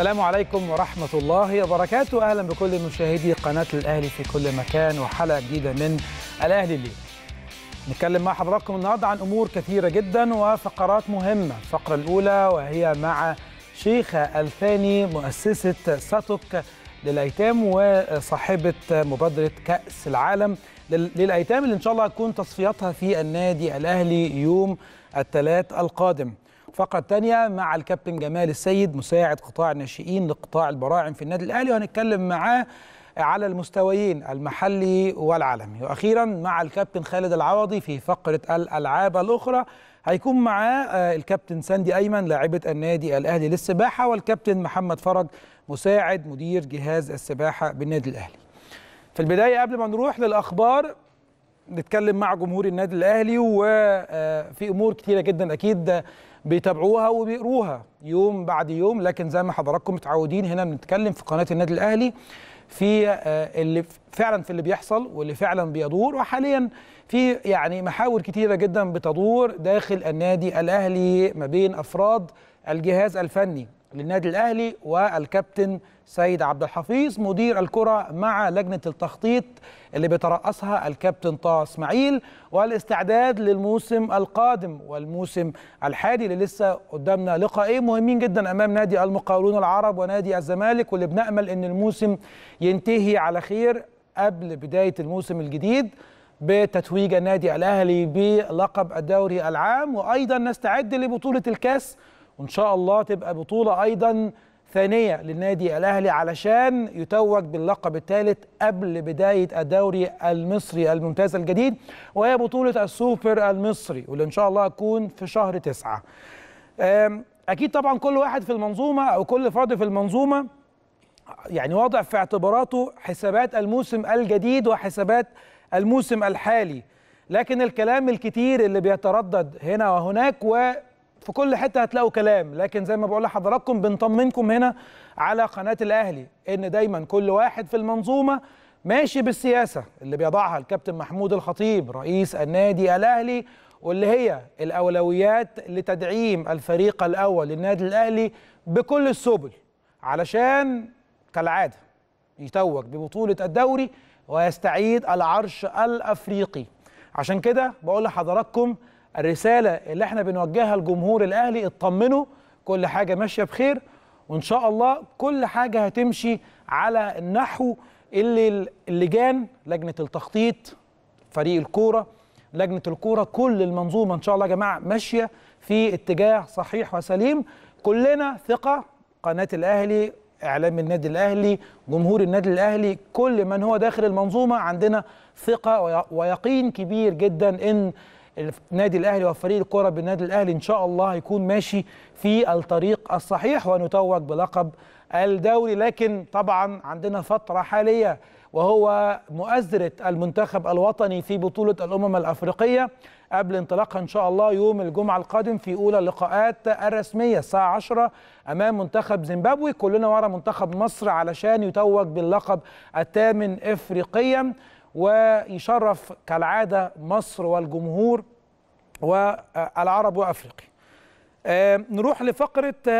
السلام عليكم ورحمة الله وبركاته أهلا بكل مشاهدي قناة الأهلي في كل مكان وحلقة جديدة من الأهلي اليوم نتكلم مع حضراتكم النهاردة عن أمور كثيرة جدا وفقرات مهمة الفقرة الأولى وهي مع شيخة الفاني مؤسسة ساتوك للأيتام وصاحبة مبادرة كأس العالم للأيتام اللي إن شاء الله هتكون تصفياتها في النادي الأهلي يوم الثلاث القادم فقرة تانية مع الكابتن جمال السيد مساعد قطاع الناشئين لقطاع البراعم في النادي الأهلي وهنتكلم معاه على المستويين المحلي والعالمي وأخيرا مع الكابتن خالد العوضي في فقرة الألعاب الأخرى هيكون معاه آه، الكابتن ساندي أيمن لاعبة النادي الأهلي للسباحة والكابتن محمد فرج مساعد مدير جهاز السباحة بالنادي الأهلي في البداية قبل ما نروح للأخبار نتكلم مع جمهور النادي الاهلي وفي آه، امور كثيره جدا اكيد بيتابعوها وبيقروها يوم بعد يوم لكن زي ما حضراتكم متعودين هنا بنتكلم في قناه النادي الاهلي في آه، اللي فعلا في اللي بيحصل واللي فعلا بيدور وحاليا في يعني محاور كثيره جدا بتدور داخل النادي الاهلي ما بين افراد الجهاز الفني للنادي الاهلي والكابتن سيد عبد الحفيظ مدير الكره مع لجنه التخطيط اللي بيترأسها الكابتن طه اسماعيل والاستعداد للموسم القادم والموسم الحالي اللي لسه قدامنا لقاءين مهمين جدا امام نادي المقاولون العرب ونادي الزمالك واللي بنامل ان الموسم ينتهي على خير قبل بدايه الموسم الجديد بتتويج النادي الاهلي بلقب الدوري العام وايضا نستعد لبطوله الكاس وإن شاء الله تبقى بطولة أيضا ثانية للنادي الأهلي علشان يتوج باللقب الثالث قبل بداية الدوري المصري الممتاز الجديد وهي بطولة السوبر المصري واللي إن شاء الله هتكون في شهر تسعة أكيد طبعا كل واحد في المنظومة أو كل فرد في المنظومة يعني واضع في اعتباراته حسابات الموسم الجديد وحسابات الموسم الحالي لكن الكلام الكتير اللي بيتردد هنا وهناك و في كل حته هتلاقوا كلام لكن زي ما بقول لحضراتكم بنطمنكم هنا على قناه الاهلي ان دايما كل واحد في المنظومه ماشي بالسياسه اللي بيضعها الكابتن محمود الخطيب رئيس النادي الاهلي واللي هي الاولويات لتدعيم الفريق الاول للنادي الاهلي بكل السبل علشان كالعاده يتوج ببطوله الدوري ويستعيد العرش الافريقي عشان كده بقول لحضراتكم الرساله اللي احنا بنوجهها لجمهور الاهلي اطمنوا كل حاجه ماشيه بخير وان شاء الله كل حاجه هتمشي على النحو اللي اللجان لجنه التخطيط فريق الكوره لجنه الكوره كل المنظومه ان شاء الله يا جماعه ماشيه في اتجاه صحيح وسليم كلنا ثقه قناه الاهلي اعلام النادي الاهلي جمهور النادي الاهلي كل من هو داخل المنظومه عندنا ثقه ويقين كبير جدا ان النادي الاهلي وفريق الكره بالنادي الاهلي ان شاء الله هيكون ماشي في الطريق الصحيح ونتوج بلقب الدوري لكن طبعا عندنا فتره حاليه وهو مؤازره المنتخب الوطني في بطوله الامم الافريقيه قبل انطلاقها ان شاء الله يوم الجمعه القادم في اولى اللقاءات الرسميه الساعه 10 امام منتخب زيمبابوي كلنا ورا منتخب مصر علشان يتوج باللقب الثامن افريقيا ويشرف كالعادة مصر والجمهور والعرب وأفريقيا آه، نروح لفقرة آه،